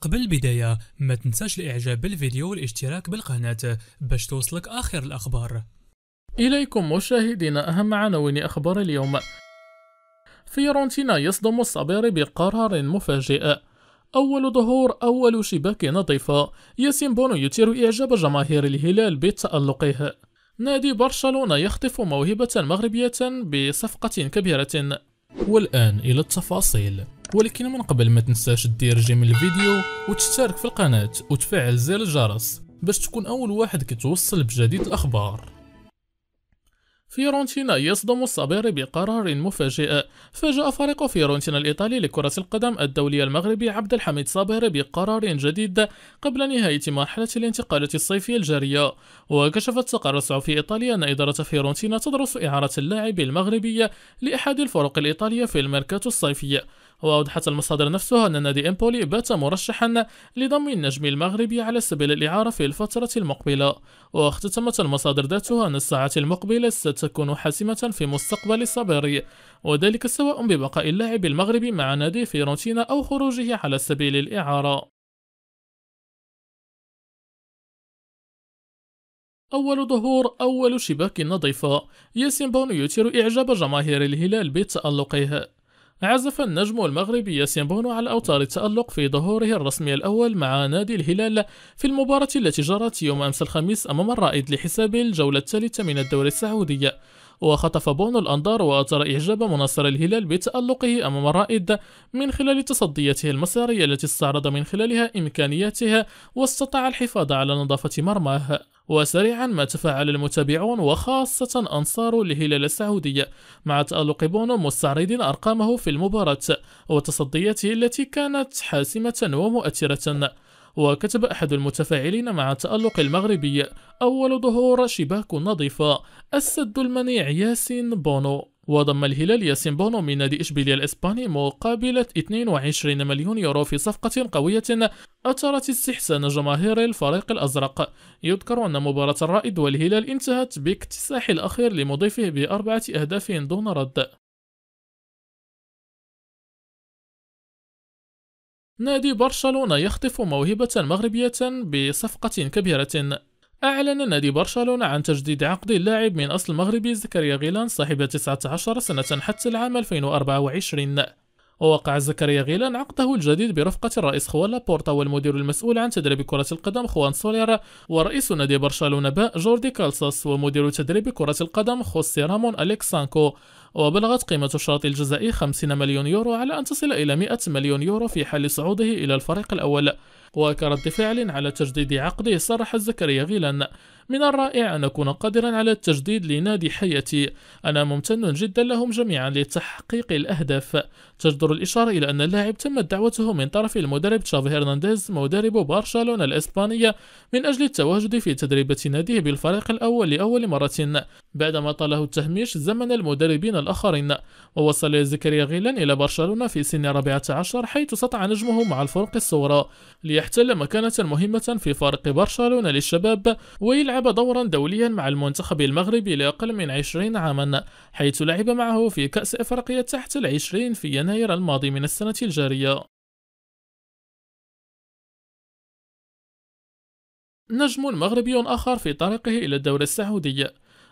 قبل البداية ما تنساش الاعجاب بالفيديو والاشتراك بالقناة باش توصلك اخر الاخبار اليكم مشاهدينا اهم عناوين اخبار اليوم فيرونتينا يصدم الصبير بقرار مفاجئ أول ظهور أول شباك نظيفة ياسين بونو يثير إعجاب جماهير الهلال بتألقه نادي برشلونة يخطف موهبة مغربية بصفقة كبيرة والآن إلى التفاصيل ولكن من قبل ما تنساش دير جيم الفيديو وتشترك في القناة وتفعل زر الجرس باش تكون أول واحد كتوصل بجديد الأخبار فيورنتينا يصدم الصبير بقرار مفاجئ فاجأ فريق فيورنتينا الإيطالي لكرة القدم الدولية المغربي عبد الحميد صابر بقرار جديد قبل نهاية مرحلة الانتقالات الصيفية الجارية وكشف التقرص في إيطاليا أن إدارة فيورنتينا تدرس إعارة اللاعب المغربي لأحد الفرق الإيطالية في الميركاتو الصيفي وأوضحت المصادر نفسها أن نادي إمبولي بات مرشحا لضم النجم المغربي على سبيل الإعارة في الفترة المقبلة واختتمت المصادر ذاتها أن الساعات المقبلة ستكون حاسمة في مستقبل صبري وذلك سواء ببقاء اللاعب المغربي مع نادي فيرونتينا أو خروجه على سبيل الإعارة أول ظهور أول شباك نظيفة ياسين بونو يثير إعجاب جماهير الهلال بتألقه عزف النجم المغربي ياسين بونو على أوتار التألق في ظهوره الرسمي الأول مع نادي الهلال في المباراة التي جرت يوم أمس الخميس أمام الرائد لحساب الجولة الثالثة من الدوري السعودي وخطف بونو الأنظار وأثار إعجاب مناصر الهلال بتألقه أمام الرائد من خلال تصدياته المسارية التي استعرض من خلالها إمكانياتها واستطاع الحفاظ على نظافة مرماه وسريعا ما تفاعل المتابعون وخاصة أنصار الهلال السعودي مع تألق بونو مستعرض أرقامه في المباراة وتصدياته التي كانت حاسمة ومؤثرة وكتب أحد المتفاعلين مع التألق المغربي أول ظهور شباك نظيفة السد المنيع ياسين بونو وضم الهلال ياسين بونو من نادي إشبيلية الإسباني مقابلة 22 مليون يورو في صفقة قوية أثرت استحسان جماهير الفريق الأزرق يذكر أن مباراة الرائد والهلال انتهت باكتساح الأخير لمضيفه بأربعة أهداف دون رد نادي برشلونة يخطف موهبة مغربية بصفقة كبيرة أعلن نادي برشلونة عن تجديد عقد اللاعب من أصل مغربي زكريا غيلان صاحب 19 سنة حتى العام 2024 ووقع زكريا غيلان عقده الجديد برفقة الرئيس خوان لابورتا والمدير المسؤول عن تدريب كرة القدم خوان سولير ورئيس نادي برشلونة باء جوردي كالساس ومدير تدريب كرة القدم خوسي رامون أليكسانكو وبلغت قيمة الشرط الجزائي 50 مليون يورو على أن تصل إلى 100 مليون يورو في حال صعوده إلى الفريق الأول وكرد فعل على تجديد عقده صرح زكريا فيلان من الرائع أن أكون قادرا على التجديد لنادي حياتي أنا ممتن جدا لهم جميعا لتحقيق الأهداف تجدر الإشارة إلى أن اللاعب تمت دعوته من طرف المدرب تشافي هرنانديز مدرب برشلونة الإسبانية من أجل التواجد في تدريبة ناديه بالفريق الأول لأول مرة بعدما طاله التهميش زمن المدربين الآخرين ووصل زكريا غيلان إلى برشلونة في سن 14 حيث سطع نجمه مع الفرق الصغرى ليحتل مكانة مهمة في فارق برشلونة للشباب ويلعب دورا دوليا مع المنتخب المغربي لأقل من 20 عاما حيث لعب معه في كأس أفريقيا تحت العشرين في يناير الماضي من السنة الجارية نجم مغربي آخر في طريقه إلى الدوري السعودي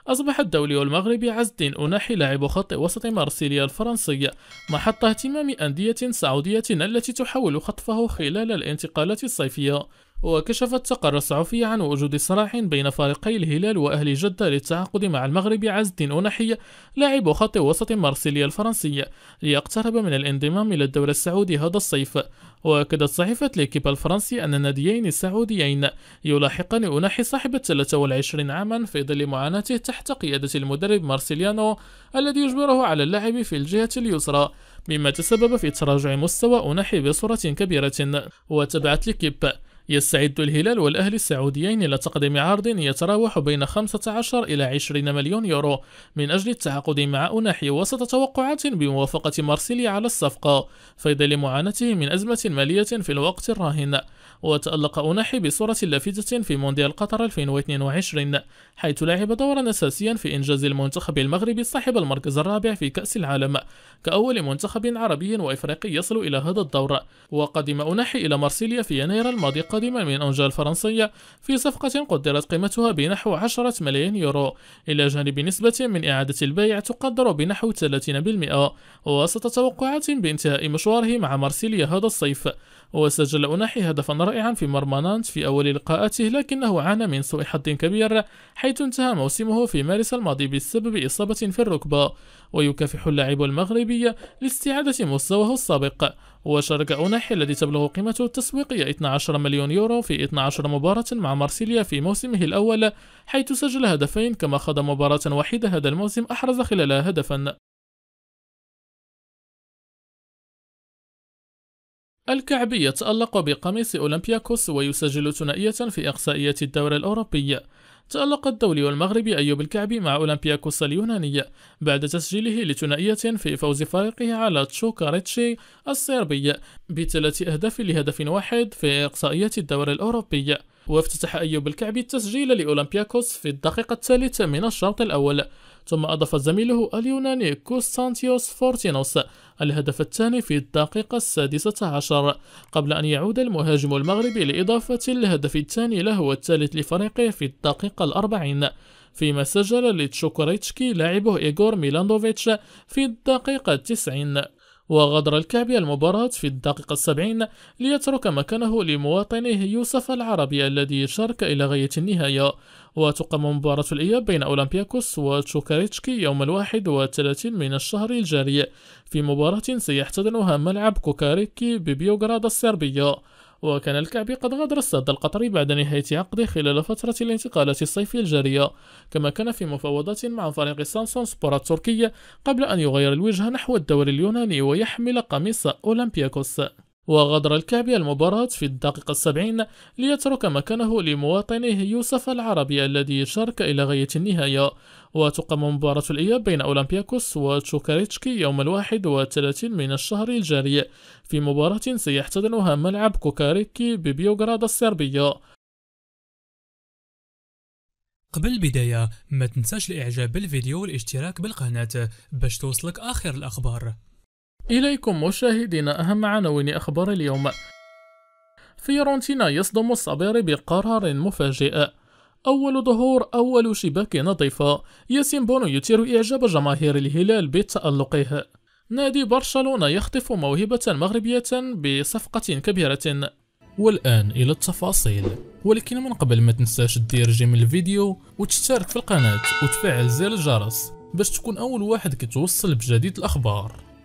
أصبح الدولي المغربي عز الدين أناحي لاعب خط وسط مارسيليا الفرنسي محط اهتمام أندية سعودية التي تحاول خطفه خلال الانتقالات الصيفية وكشفت سقر الصحفية عن وجود صراع بين فريقي الهلال وأهل جدة للتعاقد مع المغرب عز الدين أنحية لاعب خط وسط مارسيليا الفرنسية ليقترب من الانضمام إلى الدوري السعودي هذا الصيف وأكدت صحيفة ليكيب الفرنسي أن الناديين السعوديين يلاحقان أنحي صاحب 23 عاما في ظل معاناته تحت قيادة المدرب مارسيليانو الذي يجبره على اللعب في الجهة اليسرى مما تسبب في تراجع مستوى أنحي بصورة كبيرة وتبعت ليكيب يستعد الهلال والأهلي السعوديين لتقديم عرض يتراوح بين 15 إلى 20 مليون يورو من أجل التعاقد مع أوناحي وسط توقعات بموافقة مارسيليا على الصفقة في ظل معاناته من أزمة مالية في الوقت الراهن وتألق أوناحي بصورة لافتة في مونديال قطر 2022 حيث لعب دورا أساسيا في إنجاز المنتخب المغربي صاحب المركز الرابع في كأس العالم كأول منتخب عربي وإفريقي يصل إلى هذا الدور وقدم أوناحي إلى مارسيليا في يناير الماضي قديما من أنجا الفرنسية في صفقة قدرت قيمتها بنحو 10 ملايين يورو إلى جانب نسبة من إعادة البيع تقدر بنحو 30% وسط توقعات بانتهاء مشواره مع مارسيليا هذا الصيف وسجل أناحي هدفا رائعا في مرمى نانت في أول لقاءاته لكنه عانى من سوء حظ كبير حيث انتهى موسمه في مارس الماضي بسبب إصابة في الركبة ويكافح اللاعب المغربي لاستعادة مستواه السابق وشارك أوناحي الذي تبلغ قيمته التسويقية 12 مليون يورو في 12 مباراة مع مارسيليا في موسمه الأول حيث سجل هدفين كما خاض مباراة وحيدة هذا الموسم أحرز خلالها هدفا الكعبي يتألق بقميص أولمبياكوس ويسجل ثنائية في إقصائية الدوري الأوروبي تألق الدولي والمغربي أيوب الكعبي مع أولمبياكوس اليونانية بعد تسجيله لثنائية في فوز فريقه على تشوكاريتشي الصربي بثلاث أهداف لهدف واحد في إقصائية الدوري الأوروبية وافتتح أيوب الكعبي التسجيل لأولمبياكوس في الدقيقة الثالثة من الشوط الأول ثم أضاف زميله اليوناني كوستانتيوس فورتينوس الهدف الثاني في الدقيقة السادسة عشر قبل أن يعود المهاجم المغربي لإضافة الهدف الثاني له والثالث لفريقه في الدقيقة الأربعين فيما سجل لتشوكوريتشكي لاعبه إيغور ميلاندوفيتش في الدقيقة التسعين وغادر الكعبي المباراة في الدقيقة السبعين ليترك مكانه لمواطنه يوسف العربي الذي شارك إلى غاية النهاية وتقام مباراة الإياب بين أولمبياكوس وتشوكاريتشكي يوم الواحد والثلاثين من الشهر الجاري في مباراة سيحتضنها ملعب كوكاريكي ببيوغراد الصربية وكان الكعبي قد غادر السد القطري بعد نهاية عقده خلال فترة الانتقالات الصيفية الجارية كما كان في مفاوضات مع فريق سامسون سبورا التركية قبل أن يغير الوجه نحو الدوري اليوناني ويحمل قميص أولمبياكوس وغادر الكعبي المباراة في الدقيقة السبعين ليترك مكانه لمواطنه يوسف العربي الذي شارك إلى غاية النهاية وتقام مباراة الإياب بين أولمبياكوس وتشوكاريتشكي يوم الواحد والثلاثين من الشهر الجاري في مباراة سيحتضنها ملعب كوكاريكي ببيوغراد الصربية قبل البداية ما تنساش الإعجاب بالفيديو والاشتراك بالقناة باش توصلك آخر الأخبار إليكم مشاهدينا أهم عناوين أخبار اليوم فيورنتينا يصدم الصبير بقرار مفاجئ أول ظهور أول شباك نظيفة ياسين بونو يثير إعجاب جماهير الهلال بتألقه نادي برشلونة يخطف موهبة مغربية بصفقة كبيرة والآن إلى التفاصيل ولكن من قبل ما تنساش دير جيم الفيديو وتشترك في القناة وتفعل زر الجرس باش تكون أول واحد كتوصل بجديد الأخبار